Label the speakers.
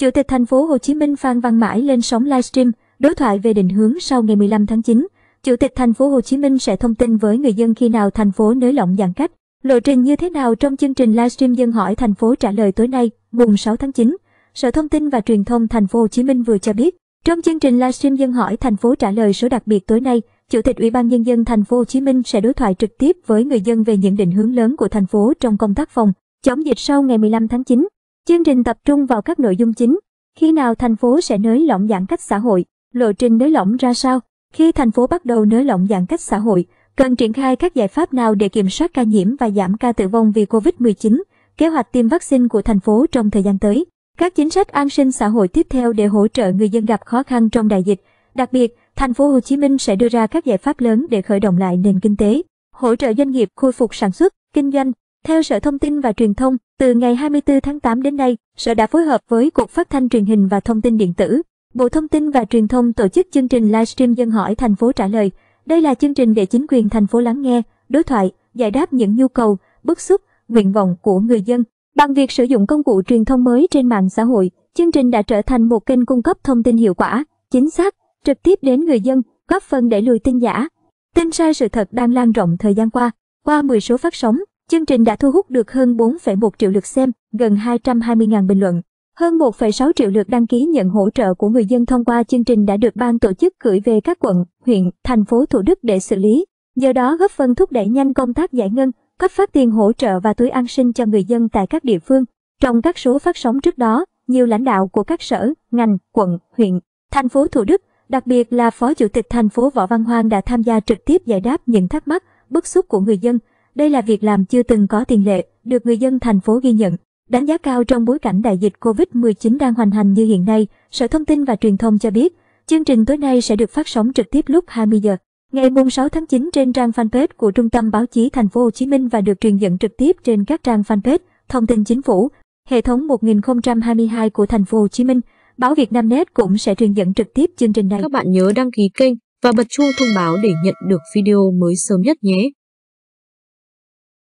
Speaker 1: Chủ tịch thành phố Hồ Chí Minh Phan Văn Mãi lên sóng livestream đối thoại về định hướng sau ngày 15 tháng 9. Chủ tịch thành phố Hồ Chí Minh sẽ thông tin với người dân khi nào thành phố nới lỏng giãn cách. Lộ trình như thế nào trong chương trình livestream dân hỏi thành phố trả lời tối nay, mùng 6 tháng 9. Sở Thông tin và Truyền thông thành phố Hồ Chí Minh vừa cho biết, trong chương trình livestream dân hỏi thành phố trả lời số đặc biệt tối nay, Chủ tịch Ủy ban nhân dân thành phố Hồ Chí Minh sẽ đối thoại trực tiếp với người dân về những định hướng lớn của thành phố trong công tác phòng chống dịch sau ngày 15 tháng 9. Chương trình tập trung vào các nội dung chính, khi nào thành phố sẽ nới lỏng giãn cách xã hội, lộ trình nới lỏng ra sao, khi thành phố bắt đầu nới lỏng giãn cách xã hội, cần triển khai các giải pháp nào để kiểm soát ca nhiễm và giảm ca tử vong vì COVID-19, kế hoạch tiêm vaccine của thành phố trong thời gian tới, các chính sách an sinh xã hội tiếp theo để hỗ trợ người dân gặp khó khăn trong đại dịch. Đặc biệt, thành phố Hồ Chí Minh sẽ đưa ra các giải pháp lớn để khởi động lại nền kinh tế, hỗ trợ doanh nghiệp khôi phục sản xuất, kinh doanh, theo Sở Thông tin và Truyền thông, từ ngày 24 tháng 8 đến nay, Sở đã phối hợp với Cục Phát thanh Truyền hình và Thông tin điện tử, Bộ Thông tin và Truyền thông tổ chức chương trình livestream dân hỏi thành phố trả lời. Đây là chương trình để chính quyền thành phố lắng nghe, đối thoại, giải đáp những nhu cầu, bức xúc, nguyện vọng của người dân. Bằng việc sử dụng công cụ truyền thông mới trên mạng xã hội, chương trình đã trở thành một kênh cung cấp thông tin hiệu quả, chính xác, trực tiếp đến người dân, góp phần đẩy lùi tin giả. Tin sai sự thật đang lan rộng thời gian qua, qua 10 số phát sóng, Chương trình đã thu hút được hơn 4,1 triệu lượt xem, gần 220.000 bình luận. Hơn 1,6 triệu lượt đăng ký nhận hỗ trợ của người dân thông qua chương trình đã được ban tổ chức gửi về các quận, huyện, thành phố Thủ Đức để xử lý. Do đó góp phần thúc đẩy nhanh công tác giải ngân, cấp phát tiền hỗ trợ và túi an sinh cho người dân tại các địa phương. Trong các số phát sóng trước đó, nhiều lãnh đạo của các sở, ngành, quận, huyện, thành phố Thủ Đức, đặc biệt là Phó Chủ tịch thành phố Võ Văn Hoang đã tham gia trực tiếp giải đáp những thắc mắc, bức xúc của người dân. Đây là việc làm chưa từng có tiền lệ, được người dân thành phố ghi nhận. Đánh giá cao trong bối cảnh đại dịch COVID-19 đang hoành hành như hiện nay, Sở Thông tin và Truyền thông cho biết, chương trình tối nay sẽ được phát sóng trực tiếp lúc 20 giờ ngày 6 tháng 9 trên trang fanpage của Trung tâm Báo chí Thành phố Hồ Chí Minh và được truyền dẫn trực tiếp trên các trang fanpage, thông tin chính phủ, hệ thống 1022 của Thành phố Hồ Chí Minh. Báo Việt Nam Net cũng sẽ truyền dẫn trực tiếp chương trình này. Các bạn nhớ đăng ký kênh và bật chuông thông báo để nhận được video mới sớm nhất nhé.